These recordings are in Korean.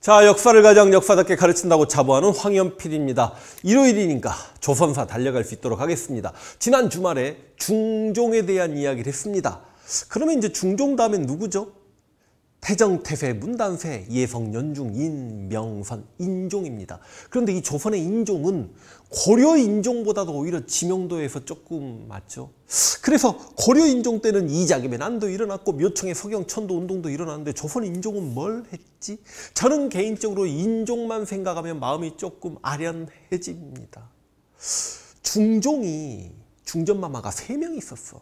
자 역사를 가장 역사답게 가르친다고 자부하는 황현필입니다. 일요일이니까 조선사 달려갈 수 있도록 하겠습니다. 지난 주말에 중종에 대한 이야기를 했습니다. 그러면 이제 중종 다음에 누구죠? 태정태세, 문단세, 예성, 연중, 인, 명선, 인종입니다. 그런데 이 조선의 인종은 고려 인종보다도 오히려 지명도에서 조금 맞죠. 그래서 고려 인종 때는 이자겸의 난도 일어났고 묘청의 서경 천도 운동도 일어났는데 조선 인종은 뭘 했지? 저는 개인적으로 인종만 생각하면 마음이 조금 아련해집니다. 중종이 중전마마가 세 명 있었어.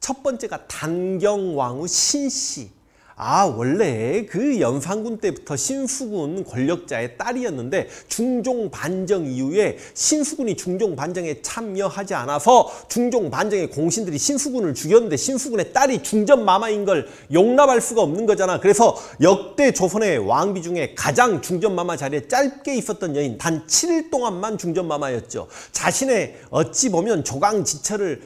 첫 번째가 단경왕후 신씨. 아 원래 그 연산군 때부터 신수군 권력자의 딸이었는데 중종 반정 이후에 신수군이 중종 반정에 참여하지 않아서 중종 반정의 공신들이 신수군을 죽였는데 신수군의 딸이 중전 마마인 걸 용납할 수가 없는 거잖아 그래서 역대 조선의 왕비 중에 가장 중전 마마 자리에 짧게 있었던 여인 단 7일 동안만 중전 마마였죠 자신의 어찌 보면 조강지처를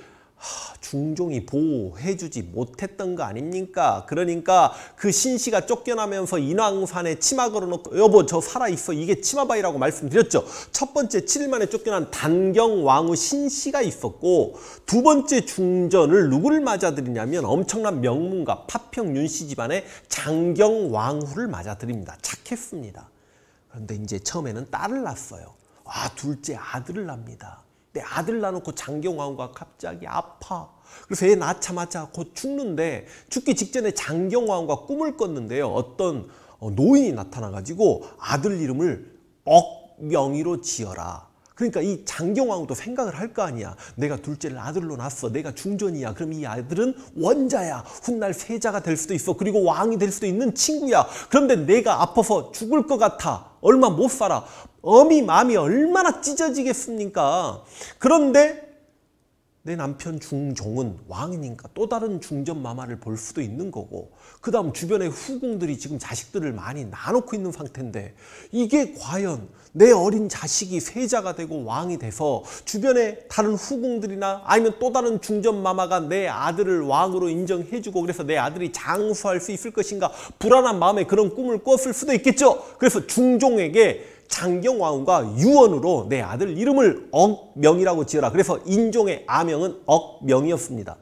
중종이 보호해주지 못했던 거 아닙니까? 그러니까 그 신씨가 쫓겨나면서 인왕산에 치마 걸어놓고 여보 저 살아있어 이게 치마바위라고 말씀드렸죠. 첫 번째 7일 만에 쫓겨난 단경왕후 신씨가 있었고 두 번째 중전을 누구를 맞아들이냐면 엄청난 명문가 파평 윤씨 집안의 장경왕후를 맞아들입니다. 착했습니다. 그런데 이제 처음에는 딸을 낳았어요. 아 둘째 아들을 낳습니다. 아들 낳아놓고 장경왕후가 갑자기 아파. 그래서 얘 낳자마자 곧 죽는데 죽기 직전에 장경왕과 꿈을 꿨는데요. 어떤 어, 노인이 나타나가지고 아들 이름을 억명이로 지어라. 그러니까 이 장경왕도 생각을 할 거 아니야. 내가 둘째를 아들로 낳았어. 내가 중전이야. 그럼 이 아들은 원자야. 훗날 세자가 될 수도 있어. 그리고 왕이 될 수도 있는 친구야. 그런데 내가 아파서 죽을 것 같아. 얼마 못 살아. 어미 마음이 얼마나 찢어지겠습니까? 그런데 내 남편 중종은 왕이니까 또 다른 중전 마마를 볼 수도 있는 거고 그 다음 주변의 후궁들이 지금 자식들을 많이 나놓고 있는 상태인데 이게 과연 내 어린 자식이 세자가 되고 왕이 돼서 주변의 다른 후궁들이나 아니면 또 다른 중전 마마가 내 아들을 왕으로 인정해주고 그래서 내 아들이 장수할 수 있을 것인가 불안한 마음에 그런 꿈을 꿨을 수도 있겠죠 그래서 중종에게 장경왕후가 유언으로 내 아들 이름을 억명이라고 지어라. 그래서 인종의 아명은 억명이었습니다.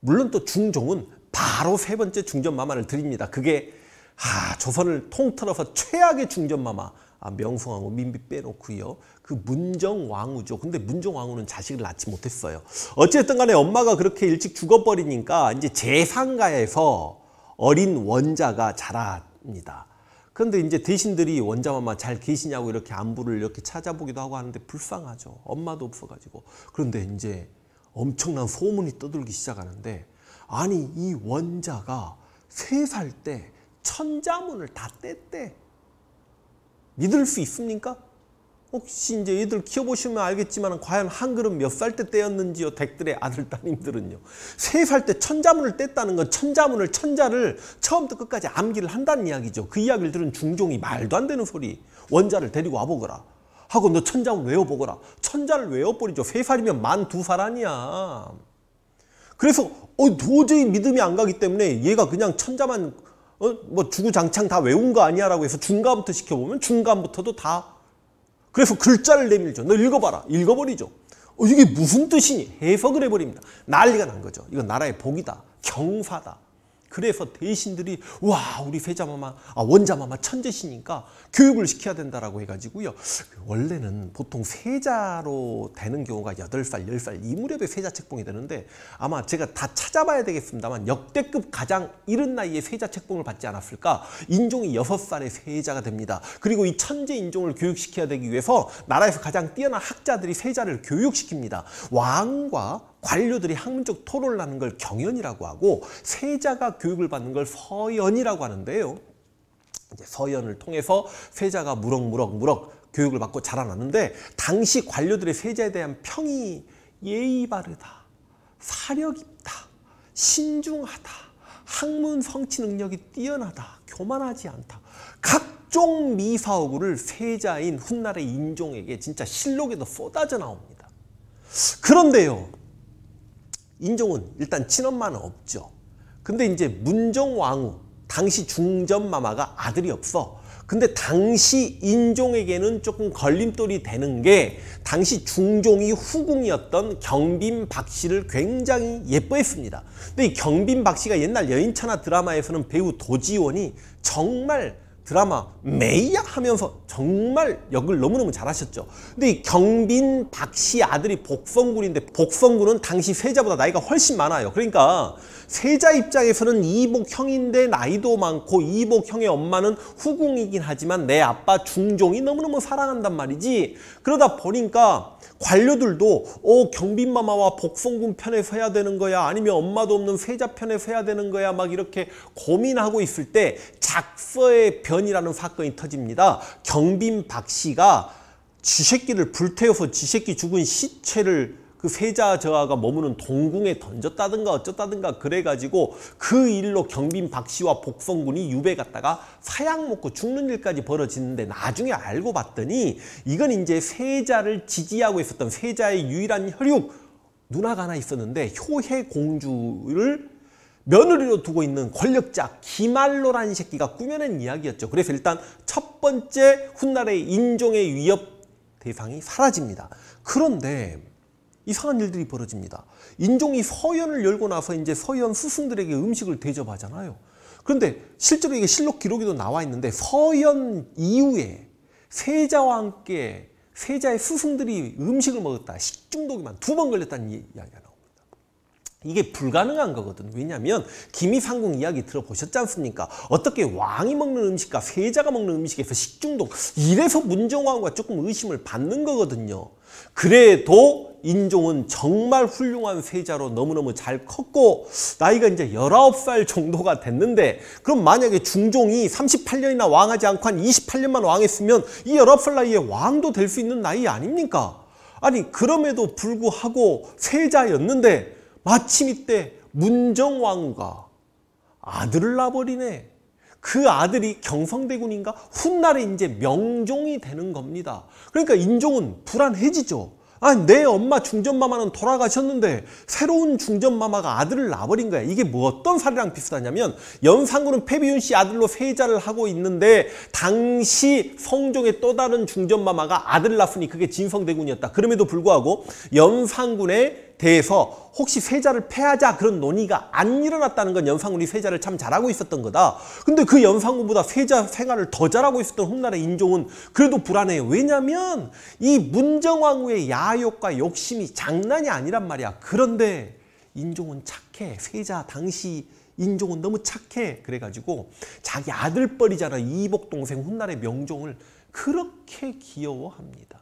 물론 또 중종은 바로 세 번째 중전마마를 드립니다. 그게 아, 조선을 통틀어서 최악의 중전마마 아, 명성왕후 민비 빼놓고요. 그 문정왕후죠. 근데 문정왕후는 자식을 낳지 못했어요. 어쨌든 간에 엄마가 그렇게 일찍 죽어버리니까 이제 재상가에서 어린 원자가 자랍니다. 그런데 이제 대신들이 원자마마 잘 계시냐고 이렇게 안부를 이렇게 찾아보기도 하고 하는데 불쌍하죠. 엄마도 없어가지고. 그런데 이제 엄청난 소문이 떠돌기 시작하는데 아니 이 원자가 세 살 때 천자문을 다 뗐대. 믿을 수 있습니까? 혹시 이제 얘들 키워보시면 알겠지만 과연 한 그릇 몇살 때 떼었는지요 댁들의 아들 따님들은요 세 살 때 천자문을 뗐다는 건 천자문을 천자를 처음부터 끝까지 암기를 한다는 이야기죠 그 이야기를 들은 중종이 말도 안 되는 소리 원자를 데리고 와보거라 하고 너 천자문 외워보거라 천자를 외워버리죠 세 살이면 만 두 살 아니야 그래서 어, 도저히 믿음이 안 가기 때문에 얘가 그냥 천자만 어, 뭐 주구장창 다 외운 거 아니야 라고 해서 중간부터 시켜보면 중간부터도 다 그래서 글자를 내밀죠. 너 읽어봐라. 읽어버리죠. 어, 이게 무슨 뜻이니? 해석을 해버립니다. 난리가 난 거죠. 이건 나라의 복이다. 경사다. 그래서 대신들이 와 우리 회자마마 아, 원자마마 천재시니까 교육을 시켜야 된다라고 해가지고요. 그 원래는 보통 세자로 되는 경우가 8살, 10살 이 무렵에 세자 책봉이 되는데 아마 제가 다 찾아봐야 되겠습니다만 역대급 가장 이른 나이에 세자 책봉을 받지 않았을까 인종이 6살에 세자가 됩니다. 그리고 이 천재 인종을 교육시켜야 되기 위해서 나라에서 가장 뛰어난 학자들이 세자를 교육시킵니다. 왕과 관료들이 학문적 토론을 하는 걸 경연이라고 하고 세자가 교육을 받는 걸 서연이라고 하는데요. 이제 서연을 통해서 세자가 무럭무럭 무럭 교육을 받고 자라났는데 당시 관료들의 세자에 대한 평이 예의 바르다, 사력 있다, 신중하다, 학문 성취 능력이 뛰어나다, 교만하지 않다. 각종 미사오구를 세자인 훗날의 인종에게 진짜 실록에도 쏟아져 나옵니다. 그런데요. 인종은 일단 친엄마는 없죠. 근데 이제 문정왕후 당시 중전마마가 아들이 없어. 근데 당시 인종에게는 조금 걸림돌이 되는 게 당시 중종이 후궁이었던 경빈 박씨를 굉장히 예뻐했습니다. 근데 이 경빈 박씨가 옛날 여인차나 드라마에서는 배우 도지원이 정말 드라마 메이야 하면서 정말 역을 너무너무 잘하셨죠. 근데 이 경빈 박씨 아들이 복성군인데 복성군은 당시 세자보다 나이가 훨씬 많아요. 그러니까 세자 입장에서는 이복형인데 나이도 많고 이복형의 엄마는 후궁이긴 하지만 내 아빠 중종이 너무너무 사랑한단 말이지. 그러다 보니까 관료들도 어 경빈마마와 복성군 편에서 해야 되는 거야 아니면 엄마도 없는 세자 편에서 해야 되는 거야 막 이렇게 고민하고 있을 때 작서의 변이라는 사건이 터집니다. 경빈 박씨가 지새끼를 불태워서 지새끼 죽은 시체를 그 세자 저하가 머무는 동궁에 던졌다든가 어쩌다든가 그래가지고 그 일로 경빈 박씨와 복성군이 유배 갔다가 사약 먹고 죽는 일까지 벌어지는데 나중에 알고 봤더니 이건 이제 세자를 지지하고 있었던 세자의 유일한 혈육 누나가 하나 있었는데 효해 공주를 며느리로 두고 있는 권력자 기말로라는 새끼가 꾸며낸 이야기였죠. 그래서 일단 첫 번째 훗날의 인종의 위협 대상이 사라집니다. 그런데 이상한 일들이 벌어집니다. 인종이 서연을 열고 나서 이제 서연 스승들에게 음식을 대접하잖아요. 그런데 실제로 이게 실록 기록에도 나와 있는데 서연 이후에 세자와 함께 세자의 스승들이 음식을 먹었다. 식중독이만 두 번 걸렸다는 이야기가 나옵니다. 이게 불가능한 거거든. 왜냐하면 기미상궁 이야기 들어보셨지 않습니까? 어떻게 왕이 먹는 음식과 세자가 먹는 음식에서 식중독 이래서 문정왕과 조금 의심을 받는 거거든요. 그래도 인종은 정말 훌륭한 세자로 너무너무 잘 컸고 나이가 이제 19살 정도가 됐는데 그럼 만약에 중종이 38년이나 왕하지 않고 한 28년만 왕했으면 이 19살 나이에 왕도 될 수 있는 나이 아닙니까? 아니 그럼에도 불구하고 세자였는데 마침 이때 문정왕후가 아들을 낳아버리네. 그 아들이 경성대군인가 훗날에 이제 명종이 되는 겁니다. 그러니까 인종은 불안해지죠. 아내 엄마 중전마마는 돌아가셨는데 새로운 중전마마가 아들을 낳아버린 거야. 이게 뭐 어떤 사례랑 비슷하냐면 연산군은 패비윤 씨 아들로 세자를 하고 있는데 당시 성종의 또 다른 중전마마가 아들 을 낳으니 그게 진성대군이었다. 그럼에도 불구하고 연산군의 대해서 혹시 세자를 패하자 그런 논의가 안 일어났다는 건 연산군이 세자를 참 잘하고 있었던 거다. 근데 그 연산군보다 세자 생활을 더 잘하고 있었던 훗날의 인종은 그래도 불안해요. 왜냐하면 이 문정왕후의 야욕과 욕심이 장난이 아니란 말이야. 그런데 인종은 착해. 세자 당시 인종은 너무 착해. 그래가지고 자기 아들뻘이잖아. 이복 동생 훗날의 명종을 그렇게 귀여워합니다.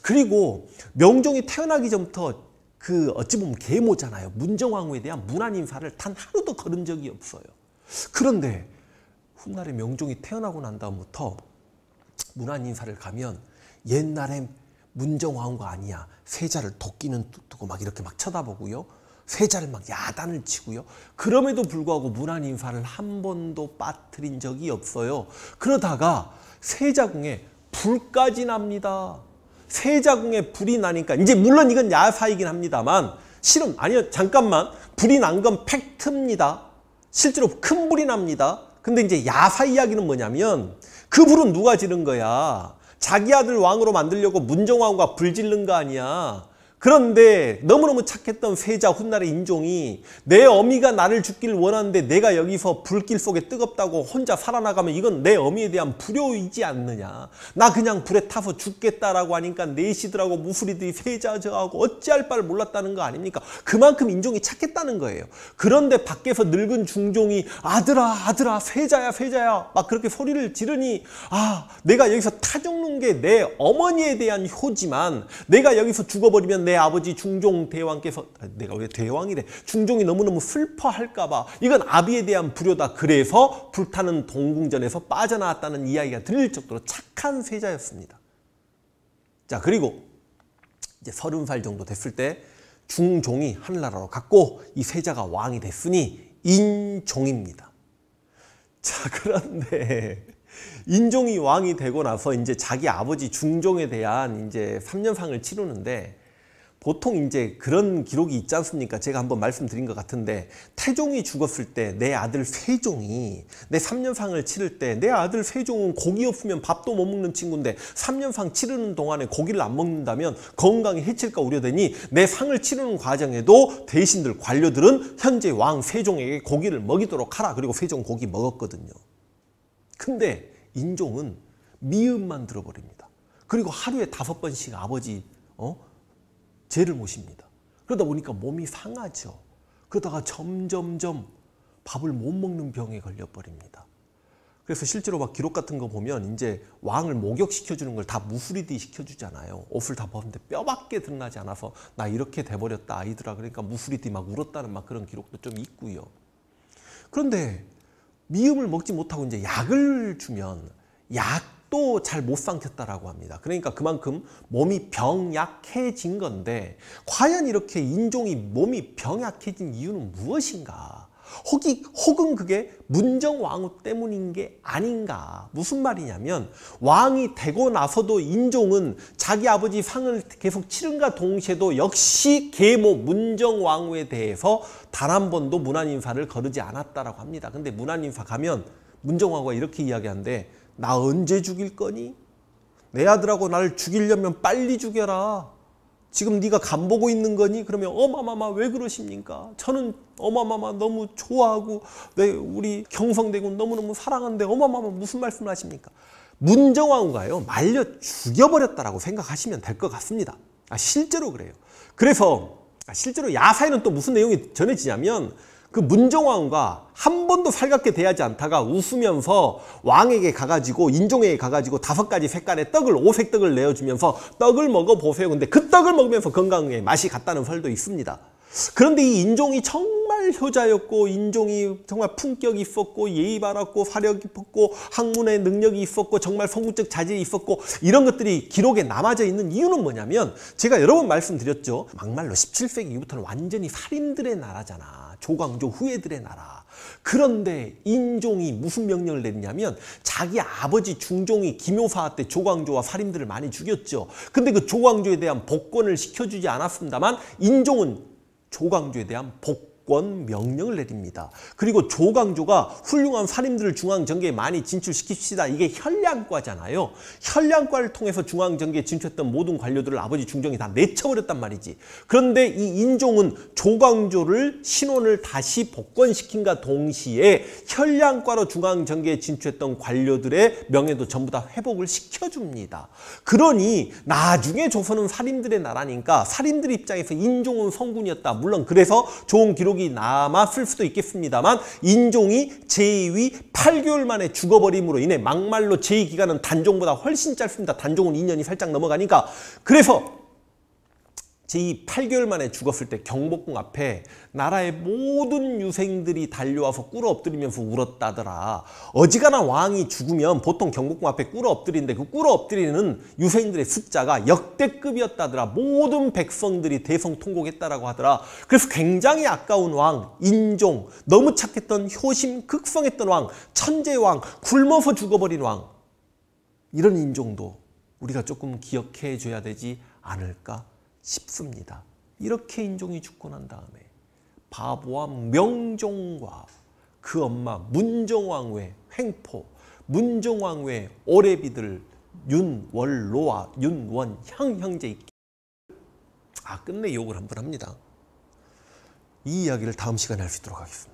그리고 명종이 태어나기 전부터 그 어찌 보면 계모잖아요. 문정왕후에 대한 문안 인사를 단 하루도 걸은 적이 없어요. 그런데 훗날에 명종이 태어나고 난 다음부터 문안 인사를 가면 옛날엔 문정왕후가 아니야. 세자를 도끼는 두고 막 이렇게 막 쳐다보고요. 세자를 막 야단을 치고요. 그럼에도 불구하고 문안 인사를 한 번도 빠뜨린 적이 없어요. 그러다가 세자궁에 불까지 납니다. 세자궁에 불이 나니까 이제 물론 이건 야사이긴 합니다만 실은 아니요 잠깐만 불이 난 건 팩트입니다. 실제로 큰 불이 납니다. 근데 이제 야사 이야기는 뭐냐면 그 불은 누가 지른 거야. 자기 아들 왕으로 만들려고 문정왕과 불 지른 거 아니야. 그런데 너무너무 착했던 세자 훗날의 인종이 내 어미가 나를 죽길 원하는데 내가 여기서 불길 속에 뜨겁다고 혼자 살아나가면 이건 내 어미에 대한 불효이지 않느냐. 나 그냥 불에 타서 죽겠다라고 하니까 내시들하고 무수리들이 세자 저하고 어찌할 바를 몰랐다는 거 아닙니까? 그만큼 인종이 착했다는 거예요. 그런데 밖에서 늙은 중종이 아들아 아들아 세자야 세자야 막 그렇게 소리를 지르니 아 내가 여기서 타 죽는 게 내 어머니에 대한 효지만 내가 여기서 죽어버리면 내내 아버지 중종 대왕께서 아, 내가 왜 대왕이래 중종이 너무너무 슬퍼할까봐 이건 아비에 대한 불효다 그래서 불타는 동궁전에서 빠져나왔다는 이야기가 들릴 정도로 착한 세자였습니다. 자 그리고 이제 서른 살 정도 됐을 때 중종이 하늘나라로 갔고 이 세자가 왕이 됐으니 인종입니다. 자 그런데 인종이 왕이 되고 나서 이제 자기 아버지 중종에 대한 이제 3년상을 치르는데 보통 이제 그런 기록이 있지 않습니까? 제가 한번 말씀드린 것 같은데 태종이 죽었을 때 내 아들 세종이 내 3년상을 치를 때 내 아들 세종은 고기 없으면 밥도 못 먹는 친구인데 3년상 치르는 동안에 고기를 안 먹는다면 건강이 해칠까 우려되니 내 상을 치르는 과정에도 대신들 관료들은 현재 왕 세종에게 고기를 먹이도록 하라 그리고 세종 고기 먹었거든요. 근데 인종은 미음만 들어버립니다. 그리고 하루에 다섯 번씩 아버지 어? 죄를 모십니다. 그러다 보니까 몸이 상하죠. 그러다가 점점점 밥을 못 먹는 병에 걸려버립니다. 그래서 실제로 막 기록 같은 거 보면 이제 왕을 목욕시켜주는 걸 다 무후리디 시켜주잖아요. 옷을 다 벗는데 뼈밖에 드러나지 않아서 나 이렇게 돼버렸다 아이들아 그러니까 무후리디 막 울었다는 막 그런 기록도 좀 있고요. 그런데 미음을 먹지 못하고 이제 약을 주면 약 또잘못 삼켰다라고 합니다. 그러니까 그만큼 몸이 병약해진 건데 과연 이렇게 인종이 몸이 병약해진 이유는 무엇인가? 혹이, 혹은 그게 문정왕후 때문인 게 아닌가 무슨 말이냐면 왕이 되고 나서도 인종은 자기 아버지 상을 계속 치른가 동시에도 역시 계모 문정왕후에 대해서 단 한 번도 문안인사를 거르지 않았다라고 합니다 근데 문안인사 가면 문정왕후가 이렇게 이야기하는데 나 언제 죽일 거니? 내 아들하고 나를 죽이려면 빨리 죽여라. 지금 네가 간 보고 있는 거니? 그러면 어마마마 왜 그러십니까? 저는 어마마마 너무 좋아하고 내 네, 우리 경성대군 너무너무 사랑하는데 어마마마 무슨 말씀을 하십니까? 문정왕후요 말려 죽여버렸다라고 생각하시면 될 것 같습니다. 아, 실제로 그래요. 그래서 아, 실제로 야사에는 또 무슨 내용이 전해지냐면 그문정왕과한 번도 살갑게 대하지 않다가 웃으면서 왕에게 가가지고 인종에게 가가지고 다섯 가지 색깔의 떡을 오색 떡을 내어주면서 떡을 먹어보세요. 근데 그 떡을 먹으면서 건강에 맛이 갔다는 설도 있습니다. 그런데 이 인종이 정말 효자였고 인종이 정말 품격이 있었고 예의 바랐고 사력 깊었고 학문의 능력이 있었고 정말 성공적 자질이 있었고 이런 것들이 기록에 남아져 있는 이유는 뭐냐면 제가 여러 번 말씀드렸죠. 막말로 17세기 이후부터는 완전히 살인들의 나라잖아. 조광조 후예들의 나라. 그런데 인종이 무슨 명령을 냈냐면 자기 아버지 중종이 김효사때 조광조와 사림들을 많이 죽였죠. 근데 그 조광조에 대한 복권을 시켜주지 않았습니다만 인종은 조광조에 대한 복권 정권 명령을 내립니다. 그리고 조광조가 훌륭한 사림들을 중앙정계에 많이 진출시킵시다. 이게 혈량과잖아요. 혈량과를 통해서 중앙정계에 진출했던 모든 관료들을 아버지 중정이 다 내쳐버렸단 말이지. 그런데 이 인종은 조광조를 신원을 다시 복권시킨과 동시에 혈량과로 중앙정계에 진출했던 관료들의 명예도 전부 다 회복을 시켜줍니다. 그러니 나중에 조선은 사림들의 나라니까 사림들 입장에서 인종은 성군이었다. 물론 그래서 좋은 기록 기록이 남았을 수도 있겠습니다만 인종이 제위 8개월 만에 죽어버림으로 인해 막말로 제위 기간은 단종보다 훨씬 짧습니다. 단종은 2년이 살짝 넘어가니까 그래서 제2 8개월 만에 죽었을 때 경복궁 앞에 나라의 모든 유생들이 달려와서 꿇어 엎드리면서 울었다더라. 어지간한 왕이 죽으면 보통 경복궁 앞에 꿇어 엎드리는데 그 꿇어 엎드리는 유생들의 숫자가 역대급이었다더라. 모든 백성들이 대성통곡했다라고 하더라. 그래서 굉장히 아까운 왕, 인종, 너무 착했던 효심, 극성했던 왕, 천재왕, 굶어서 죽어버린 왕. 이런 인종도 우리가 조금 기억해 줘야 되지 않을까 싶습니다. 이렇게 인종이 죽고 난 다음에 바보와 명종과 그 엄마 문정왕후의 횡포, 문정왕후의 오래비들 윤월로와 윤원향 형제 있기 아 끝내 욕을 한번 합니다. 이 이야기를 다음 시간에 할 수 있도록 하겠습니다.